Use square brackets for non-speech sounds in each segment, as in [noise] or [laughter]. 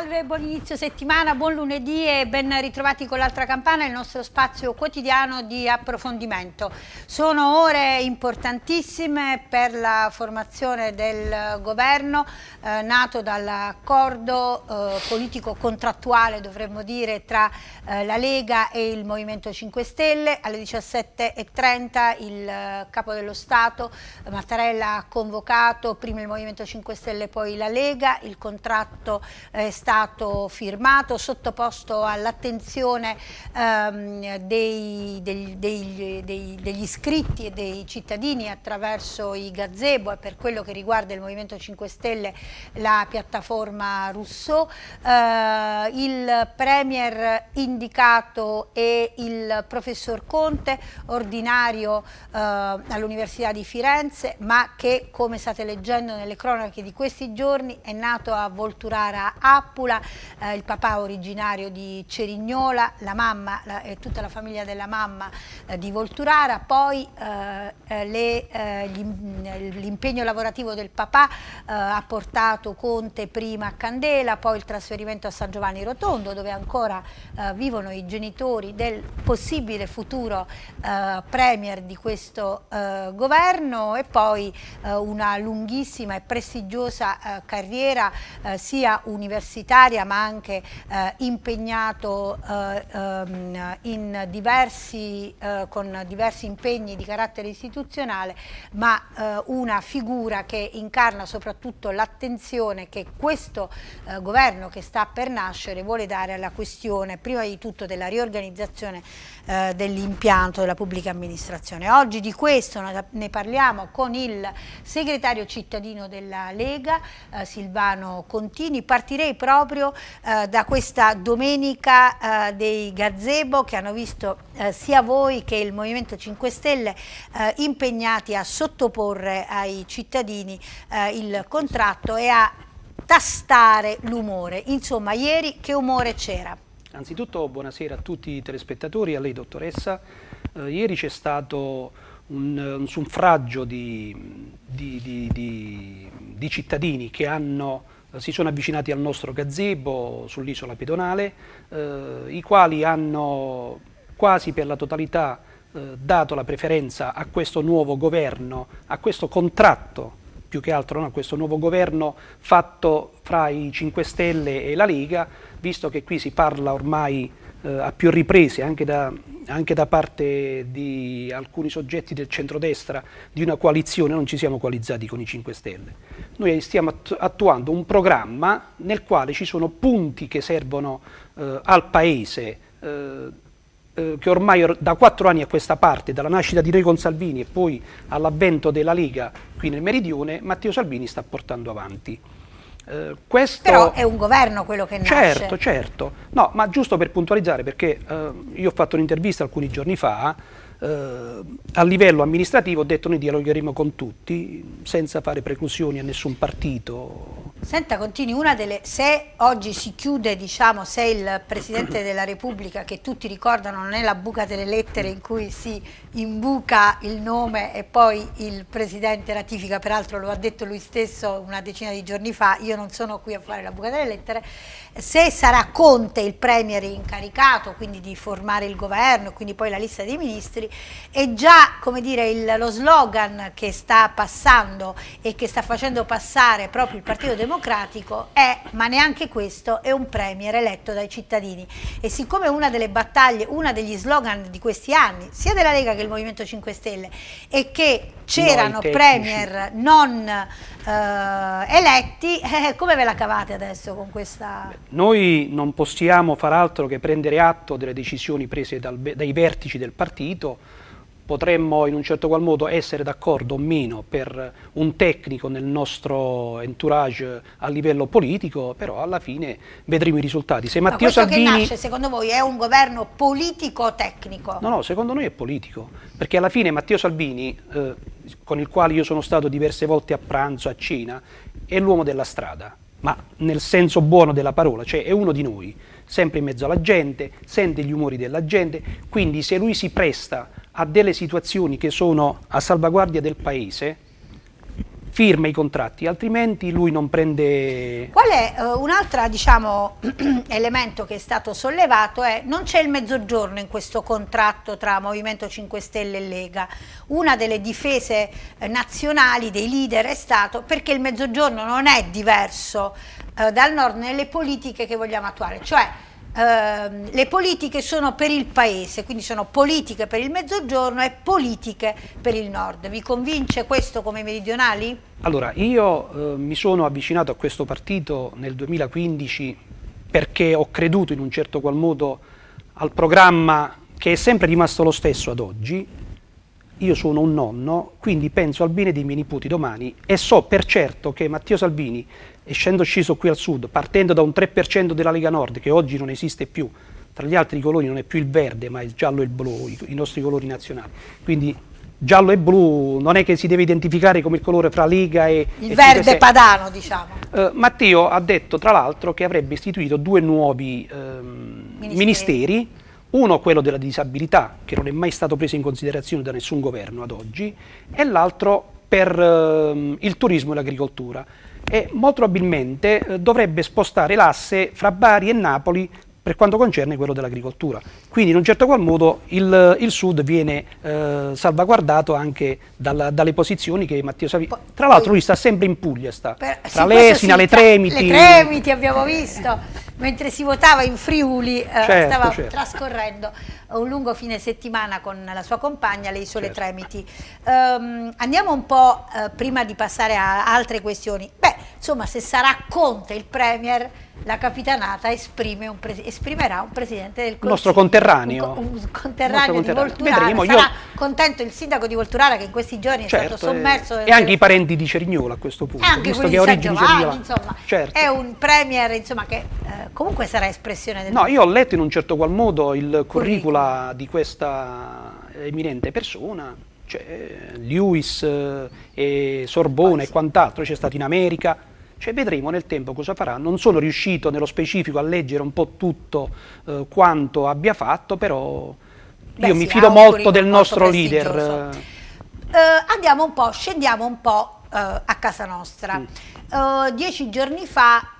salve, buon inizio settimana, buon lunedì e ben ritrovati con l'altra campana, il nostro spazio quotidiano di approfondimento. Sono ore importantissime per la formazione del governo eh, nato dall'accordo eh, politico contrattuale, dovremmo dire, tra eh, la Lega e il Movimento 5 Stelle. Alle 17.30 il eh, capo dello Stato eh, Mattarella ha convocato prima il Movimento 5 Stelle e poi la Lega, il contratto eh, è stato stato firmato, sottoposto all'attenzione ehm, degli iscritti e dei cittadini attraverso i gazebo e per quello che riguarda il Movimento 5 Stelle la piattaforma Rousseau. Eh, il Premier indicato e il professor Conte, ordinario eh, all'Università di Firenze, ma che come state leggendo nelle cronache di questi giorni è nato a Volturara Appu Scapula, eh, il papà originario di Cerignola, la mamma la, e eh, tutta la famiglia della mamma eh, di Volturara, poi eh, eh, mm, l'impegno lavorativo del papà ha portato Conte prima a Candela, poi il trasferimento a San Giovanni Rotondo dove ancora vivono i genitori del possibile futuro premier di questo governo e poi una lunghissima e prestigiosa carriera sia universitaria sanitaria ma anche eh, impegnato eh, ehm, diversi, eh, con diversi impegni di carattere istituzionale ma eh, una figura che incarna soprattutto l'attenzione che questo eh, governo che sta per nascere vuole dare alla questione prima di tutto della riorganizzazione eh, dell'impianto della pubblica amministrazione. Oggi di questo ne parliamo con il segretario cittadino della Lega Silvano Contini, partirei proprio proprio eh, da questa domenica eh, dei gazebo che hanno visto eh, sia voi che il Movimento 5 Stelle eh, impegnati a sottoporre ai cittadini eh, il contratto e a tastare l'umore. Insomma, ieri che umore c'era? Anzitutto buonasera a tutti i telespettatori, a lei dottoressa. Eh, ieri c'è stato un, suffragio di, di, di, di, cittadini che hanno eh, si sono avvicinati al nostro gazebo sull'isola pedonale, eh, i quali hanno quasi per la totalità eh, dato la preferenza a questo nuovo governo, a questo contratto più che altro no, a questo nuovo governo fatto fra i 5 Stelle e la Lega, visto che qui si parla ormai eh, a più riprese anche da, anche da, parte di alcuni soggetti del centrodestra di una coalizione, non ci siamo coalizzati con i 5 Stelle. Noi stiamo attuando un programma nel quale ci sono punti che servono eh, al Paese, eh, eh che ormai or da quattro anni a questa parte, dalla nascita di Recon Salvini e poi all'avvento della Lega qui nel Meridione, Matteo Salvini sta portando avanti. Eh, questo... Però è un governo quello che nasce. Certo, certo. No, ma giusto per puntualizzare, perché eh, io ho fatto un'intervista alcuni giorni fa, eh, a livello amministrativo ho detto noi dialogheremo con tutti, senza fare preclusioni a nessun partito, Senta, continui, una delle, se oggi si chiude, diciamo, se il Presidente [coughs] della Repubblica, che tutti ricordano, non è la buca delle lettere in cui si imbuca il nome e poi il Presidente ratifica, peraltro lo ha detto lui stesso una decina di giorni fa, io non sono qui a fare la buca delle lettere, se sarà Conte il premier incaricato, quindi di formare il governo e quindi poi la lista dei ministri, è già come dire, il, lo slogan che sta passando e che sta facendo passare proprio il Partito Democratico è ma neanche questo è un premier eletto dai cittadini. E siccome una delle battaglie, uno degli slogan di questi anni, sia della Lega che del Movimento 5 Stelle, è che c'erano premier non eh, eletti, [laughs] eh, come ve la cavate adesso con questa... Noi non possiamo far altro che prendere atto delle decisioni prese dal, dai vertici del partito, potremmo in un certo qual modo essere d'accordo o meno per un tecnico nel nostro entourage a livello politico, però alla fine vedremo i risultati. Se Matteo Ma Salvini... che nasce secondo voi è un governo politico o tecnico? No, no, secondo noi è politico, perché alla fine Matteo Salvini, eh, con il quale io sono stato diverse volte a pranzo, a cena, è l'uomo della strada, ma nel senso buono della parola, cioè è uno di noi sempre in mezzo alla gente, sente gli umori della gente, quindi se lui si presta a delle situazioni che sono a salvaguardia del paese, firma i contratti, altrimenti lui non prende... Qual è uh, eh, un altro diciamo, [clears throat] elemento che è stato sollevato? È non c'è il mezzogiorno in questo contratto tra Movimento 5 Stelle e Lega. Una delle difese eh, nazionali dei leader è stato perché il mezzogiorno non è diverso eh, dal nord nelle politiche che vogliamo attuare, cioè Uh, le politiche sono per il paese, quindi sono politiche per il mezzogiorno e politiche per il nord. Vi convince questo come meridionali? Allora, io uh, mi sono avvicinato a questo partito nel 2015 perché ho creduto in un certo qual modo al programma che è sempre rimasto lo stesso ad oggi, io sono un nonno, quindi penso al bene dei miei nipoti domani e so per certo che Matteo Salvini, essendo sceso qui al sud, partendo da un 3% della Lega Nord, che oggi non esiste più, tra gli altri colori non è più il verde, ma il giallo e il blu, i, nostri colori nazionali. Quindi giallo e blu non è che si deve identificare come il colore fra Lega e... Il e verde padano, diciamo. Eh, Matteo ha detto, tra l'altro, che avrebbe istituito due nuovi ehm, ministeri, ministeri uno quello della disabilità, che non è mai stato preso in considerazione da nessun governo ad oggi, e l'altro per eh, il turismo e l'agricoltura. E molto probabilmente eh, dovrebbe spostare l'asse fra Bari e Napoli per quanto concerne quello dell'agricoltura. Quindi in un certo qual modo il, il Sud viene eh, salvaguardato anche dalla, dalle posizioni che Matteo Savini... Tra l'altro eh, lui sta sempre in Puglia, sta per, tra l'Esina, le Tremiti... Le Tremiti abbiamo visto, mentre si votava in Friuli eh, certo, stava certo. trascorrendo un lungo fine settimana con la sua compagna, le Isole certo. Tremiti. Um, andiamo un po' eh, prima di passare a altre questioni. Beh, insomma, se sarà Conte il Premier la capitanata un pre, esprimerà un presidente del Consiglio. Il nostro conterraneo. Un, un conterraneo, conterraneo. di Volturara. Vedremo, Sarà io... contento il sindaco di Volturara che in questi giorni certo, è stato certo, eh. sommerso. E, anche i parenti di Cerignola a questo punto. E anche quelli di San Giovanni, insomma. Certo. È un premier insomma, che eh, comunque sarà espressione del... No, io ho letto in un certo qual modo il curricula di questa eminente persona. Cioè, eh, Lewis eh, e Sorbone Pazzo. e quant'altro, c'è stato in America, cioè vedremo nel tempo cosa farà. Non sono riuscito nello specifico a leggere un po' tutto eh, quanto abbia fatto, però Beh, io mi fido molto del nostro leader. Eh, andiamo un po', scendiamo un po' eh, a casa nostra. Mm. Uh, dieci giorni fa,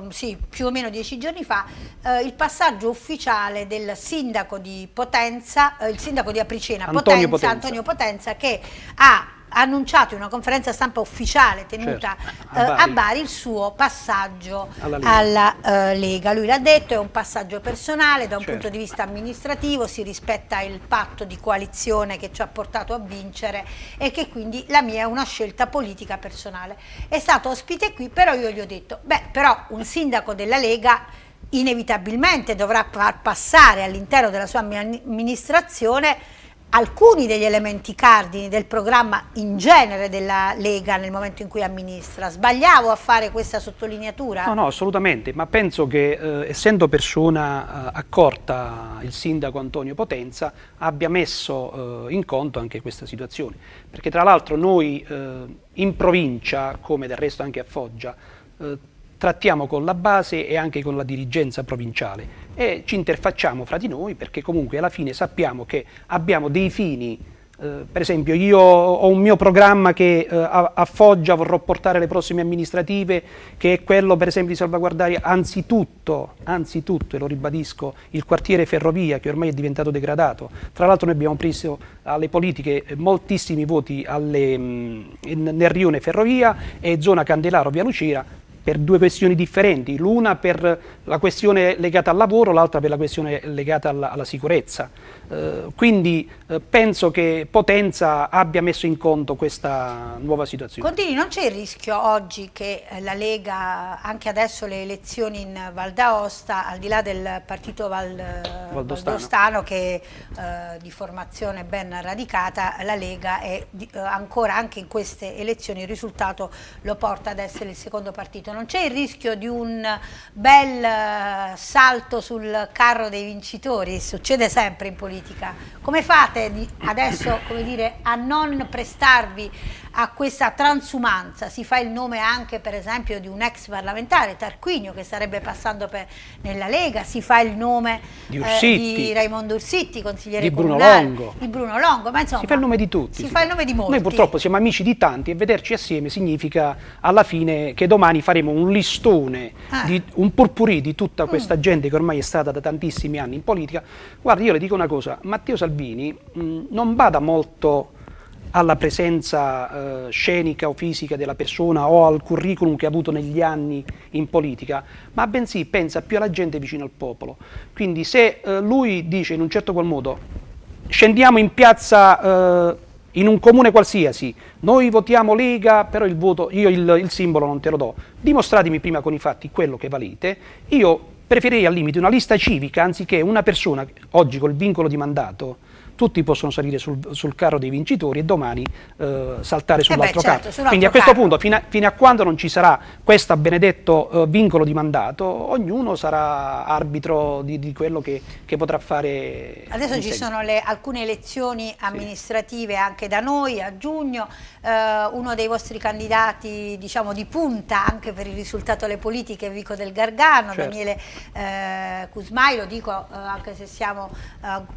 uh, sì, più o meno dieci giorni fa, uh, il passaggio ufficiale del sindaco di Potenza, il sindaco di Apricena, Antonio Potenza, Potenza. Antonio Potenza, che ha annunciato in una conferenza stampa ufficiale tenuta certo. a, eh, Bari. a, Bari. il suo passaggio alla Lega. Alla, uh, Lega. Lui l'ha detto, è un passaggio personale da un certo. punto di vista amministrativo, si rispetta il patto di coalizione che ci ha portato a vincere e che quindi la mia è una scelta politica personale. È stato ospite qui, però io gli ho detto, beh, però un sindaco della Lega inevitabilmente dovrà far passare all'interno della sua amministrazione alcuni degli elementi cardini del programma in genere della Lega nel momento in cui amministra. Sbagliavo a fare questa sottolineatura? No, no, assolutamente, ma penso che eh, essendo persona eh, accorta il sindaco Antonio Potenza abbia messo eh, in conto anche questa situazione, perché tra l'altro noi eh, in provincia, come del resto anche a Foggia, eh, trattiamo con la base e anche con la dirigenza provinciale e ci interfacciamo fra di noi perché comunque alla fine sappiamo che abbiamo dei fini eh, per esempio io ho un mio programma che eh, a, Foggia vorrò portare alle prossime amministrative che è quello per esempio di salvaguardare anzitutto, anzitutto e lo ribadisco il quartiere Ferrovia che ormai è diventato degradato tra l'altro noi abbiamo preso alle politiche moltissimi voti alle, mm, nel rione Ferrovia e zona Candelaro via Lucera per due questioni differenti, l'una per la questione legata al lavoro, l'altra per la questione legata alla, alla sicurezza. Eh, quindi eh, penso che Potenza abbia messo in conto questa nuova situazione. Contini, non c'è il rischio oggi che eh, la Lega, anche adesso le elezioni in Val d'Aosta, al di là del partito Val, eh, Valdostano. Valdostano che eh, di formazione ben radicata, la Lega è di, eh, ancora anche in queste elezioni il risultato lo porta ad essere il secondo partito non c'è il rischio di un bel eh, salto sul carro dei vincitori? Succede sempre in politica. Come fate adesso come dire, a non prestarvi a questa transumanza? Si fa il nome anche per esempio di un ex parlamentare, Tarquinio, che sarebbe passando per, nella Lega, si fa il nome di, Ursitti, eh, di Raimondo Ursitti, consigliere di Bruno comunale, Longo. Di Bruno Longo. Ma insomma, si fa il nome di tutti. Si fa il nome di molti. Noi purtroppo siamo amici di tanti e vederci assieme significa alla fine che domani faremo avremo un listone, ah. di, un purpurì di tutta mm. questa mm. gente che ormai è stata da tantissimi anni in politica. Guarda, io le dico una cosa, Matteo Salvini mh, mm, non bada molto alla presenza eh, scenica o fisica della persona o al curriculum che ha avuto negli anni in politica, ma bensì pensa più alla gente vicino al popolo. Quindi se eh, lui dice in un certo qual modo scendiamo in piazza eh, in un comune qualsiasi, noi votiamo Lega, però il voto, io il, il, simbolo non te lo do, dimostratemi prima con i fatti quello che valete, io preferirei al limite una lista civica anziché una persona, oggi col vincolo di mandato, tutti possono salire sul, sul carro dei vincitori e domani eh, saltare eh sull'altro eh certo, carro. Sull Quindi a questo carro. punto, fino a, fino a, quando non ci sarà questo benedetto eh, vincolo di mandato, ognuno sarà arbitro di, di quello che, che, potrà fare. Adesso ci sono le, alcune elezioni amministrative sì. anche da noi a giugno, eh, uno dei vostri candidati diciamo di punta anche per il risultato alle politiche, Vico del Gargano, certo. Daniele eh, Cusmai, lo dico anche se siamo,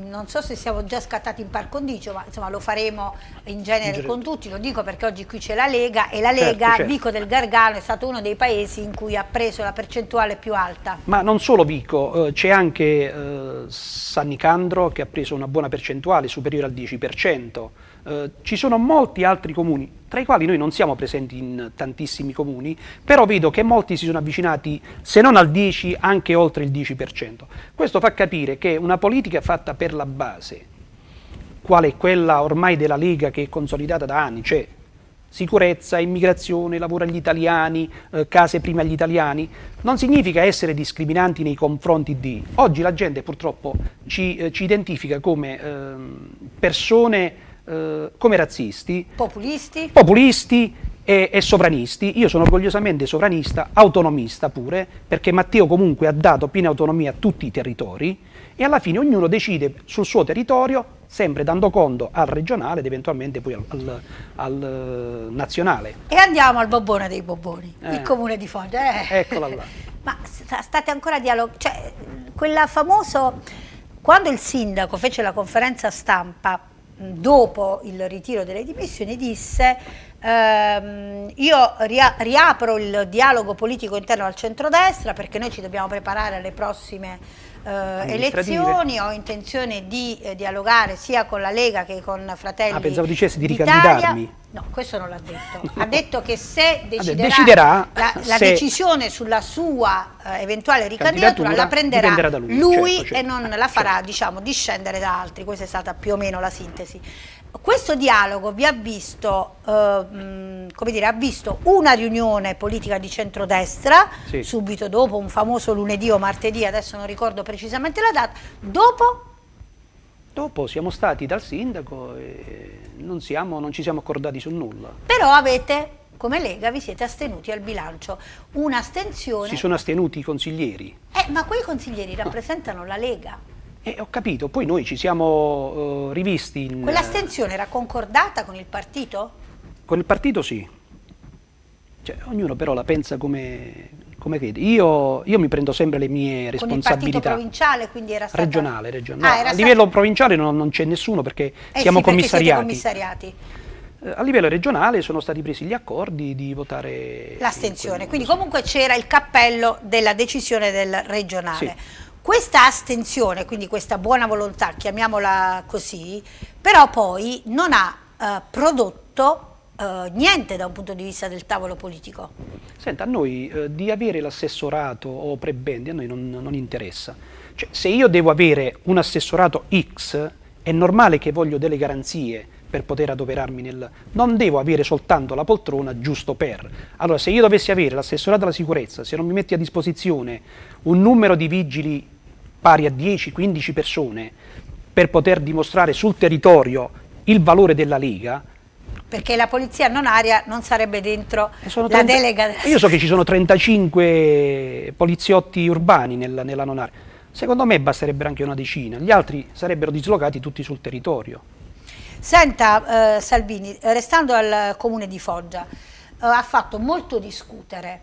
non so se siamo già scappati scattati in par condicio, ma insomma lo faremo in genere in con tutti, lo dico perché oggi qui c'è la Lega e la certo, Lega, certo, certo. Vico del Gargano, è stato uno dei paesi in cui ha preso la percentuale più alta. Ma non solo Vico, eh, c'è anche eh, San Nicandro che ha preso una buona percentuale, superiore al 10%. Eh, ci sono molti altri comuni, tra i quali noi non siamo presenti in tantissimi comuni, però vedo che molti si sono avvicinati, se non al 10, anche oltre il 10%. Questo fa capire che una politica fatta per la base, quale quella ormai della Lega che è consolidata da anni, cioè sicurezza, immigrazione, lavoro agli italiani, eh, case prima agli italiani, non significa essere discriminanti nei confronti di... Oggi la gente purtroppo ci, eh, ci identifica come ehm, eh, persone, come razzisti, populisti, populisti e, e, sovranisti. Io sono orgogliosamente sovranista, autonomista pure, perché Matteo comunque ha dato piena autonomia a tutti i territori, e alla fine ognuno decide sul suo territorio, sempre dando conto al regionale ed eventualmente poi al, al, al eh, nazionale. E andiamo al bobbone dei bobboni, eh. il comune di Foggia. Eh. Eccola là. [laughs] Ma state ancora dialogando, cioè quella famosa, quando il sindaco fece la conferenza stampa dopo il ritiro delle dimissioni disse ehm, io riapro il dialogo politico interno al centrodestra perché noi ci dobbiamo preparare alle prossime eh, elezioni, ho intenzione di eh, dialogare sia con la Lega che con Fratelli Ah, pensavo dicessi di ricandidarmi. No, questo non l'ha detto. [laughs] Ha detto che se deciderà, deciderà la, la se decisione sulla sua eh, eventuale ricandidatura la prenderà lui, lui certo, certo. e non certo, la farà certo. diciamo, discendere da altri. Questa è stata più o meno la sintesi questo dialogo vi ha visto, eh, come dire, ha visto una riunione politica di centrodestra, sì. subito dopo un famoso lunedì o martedì, adesso non ricordo precisamente la data, dopo Dopo siamo stati dal sindaco e non, siamo, non, ci siamo accordati su nulla. Però avete, come Lega, vi siete astenuti al bilancio. Un'astensione... Si sono astenuti i consiglieri. Eh, ma quei consiglieri rappresentano la Lega. E ho capito, poi noi ci siamo uh, rivisti in... Eh, Quell'astensione era concordata con il partito? Con il partito sì. Cioè, ognuno però la pensa come, come crede. Io, io, mi prendo sempre le mie responsabilità. Con il provinciale quindi era stato... Regionale, regionale. Ah, era a stato... livello provinciale non, non c'è nessuno perché eh siamo sì, commissariati. Perché commissariati. Eh, a livello regionale sono stati presi gli accordi di votare... L'astensione, quindi comunque c'era il cappello della decisione del regionale. Sì. Questa astensione, quindi questa buona volontà, chiamiamola così, però poi non ha eh, prodotto eh, niente da un punto di vista del tavolo politico. Senta, a noi eh, di avere l'assessorato o prebendi a noi non, non interessa. Cioè, se io devo avere un assessorato X, è normale che voglio delle garanzie per poter adoperarmi nel... Non devo avere soltanto la poltrona giusto per. Allora, se io dovessi avere l'assessorato alla sicurezza, se non mi metti a disposizione un numero di vigili pari a 10-15 persone per poter dimostrare sul territorio il valore della Lega, perché la polizia non aria non sarebbe dentro 30, la delega. Io so che ci sono 35 poliziotti urbani nella, nella, non aria, secondo me basterebbe anche una decina, gli altri sarebbero dislocati tutti sul territorio. Senta eh, Salvini, restando al comune di Foggia, eh, ha fatto molto discutere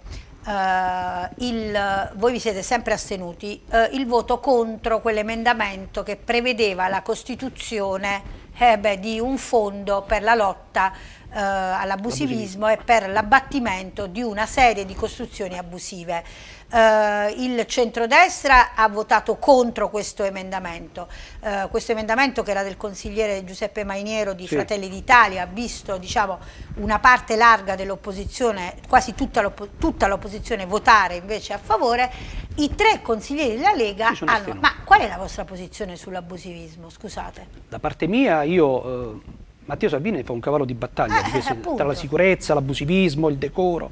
eh, il, voi vi siete sempre astenuti, eh, il voto contro quell'emendamento che prevedeva la costituzione eh beh, di un fondo per la lotta eh, all'abusivismo e per l'abbattimento di una serie di costruzioni abusive eh, il centrodestra ha votato contro questo emendamento, eh, questo emendamento che era del consigliere Giuseppe Mainiero di sì. Fratelli d'Italia, ha visto diciamo, una parte larga dell'opposizione, quasi tutta, l'opposizione votare invece a favore, i tre consiglieri della Lega sì, hanno... Ma qual è la vostra posizione sull'abusivismo? Scusate. Da parte mia io... Eh... Matteo Salvini fa un cavallo di battaglia ah, di queste, tra la sicurezza, l'abusivismo, il decoro.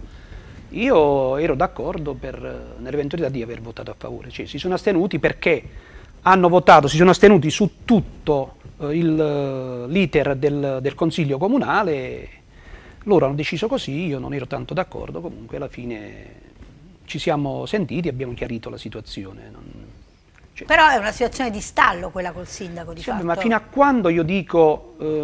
Io ero d'accordo eh, nell'eventualità di aver votato a favore, cioè si sono astenuti perché hanno votato, si sono astenuti su tutto eh, eh, l'iter del, del, Consiglio Comunale, loro hanno deciso così, io non ero tanto d'accordo, comunque alla fine ci siamo sentiti e abbiamo chiarito la situazione. Non, cioè. Però è una situazione di stallo quella col sindaco di sì, fatto. Ma fino a quando io dico eh,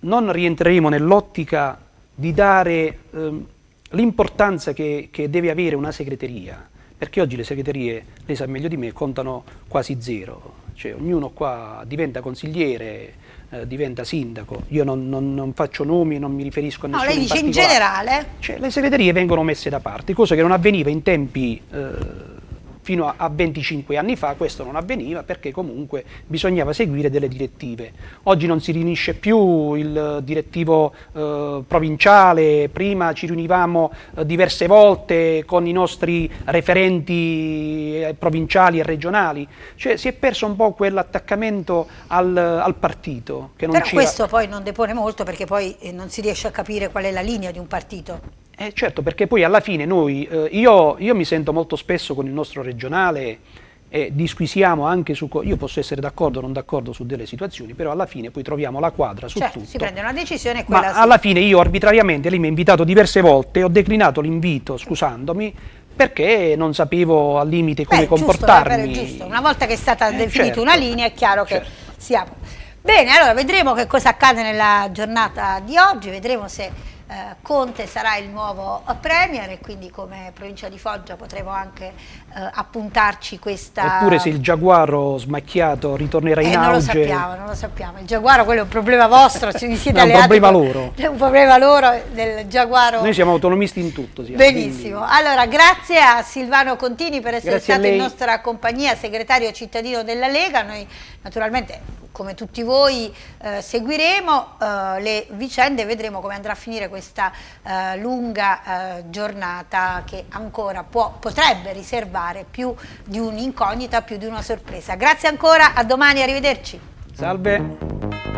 non rientreremo nell'ottica di dare... Eh, l'importanza che, che, deve avere una segreteria, perché oggi le segreterie, lei sa meglio di me, contano quasi zero, cioè ognuno qua diventa consigliere, eh, diventa sindaco, io non, non, non, faccio nomi, non mi riferisco a nessuno. No, lei dice in, in generale. Cioè, le segreterie vengono messe da parte, cosa che non avveniva in tempi... Eh, fino a, 25 anni fa questo non avveniva perché comunque bisognava seguire delle direttive. Oggi non si riunisce più il direttivo eh, provinciale, prima ci riunivamo eh, diverse volte con i nostri referenti eh, provinciali e regionali, cioè si è perso un po' quell'attaccamento al, al, partito. Che non Però questo poi non depone molto perché poi eh, non si riesce a capire qual è la linea di un partito. Eh, certo, perché poi alla fine noi, eh, io, io, mi sento molto spesso con il nostro regionale e disquisiamo anche su, io posso essere d'accordo o non d'accordo su delle situazioni, però alla fine poi troviamo la quadra su certo, tutto. si prende una decisione e quella... Ma si... alla fine io arbitrariamente, lei mi ha invitato diverse volte, ho declinato l'invito scusandomi, perché non sapevo al limite come Beh, comportarmi. Giusto, giusto, una volta che è stata eh, definita certo, una linea è chiaro che certo. si apre. Bene, allora vedremo che cosa accade nella giornata di oggi, vedremo se eh, Conte sarà il nuovo Premier e quindi come provincia di Foggia potremo anche eh, appuntarci questa... Oppure se il Giaguaro smacchiato ritornerà eh, in eh, auge... Non lo sappiamo, non lo sappiamo. Il Giaguaro quello è un problema vostro, se [laughs] siete alleati... È un problema con... loro. È un problema loro del Giaguaro... Noi siamo autonomisti in tutto. Siamo, Benissimo. Quindi... Allora grazie a Silvano Contini per essere grazie stato in nostra compagnia, segretario cittadino della Lega. Noi naturalmente come tutti voi eh, seguiremo eh, le vicende vedremo come andrà a finire questa eh, lunga eh, giornata che ancora può, potrebbe riservare più di un'incognita, più di una sorpresa. Grazie ancora, a domani, arrivederci. Salve.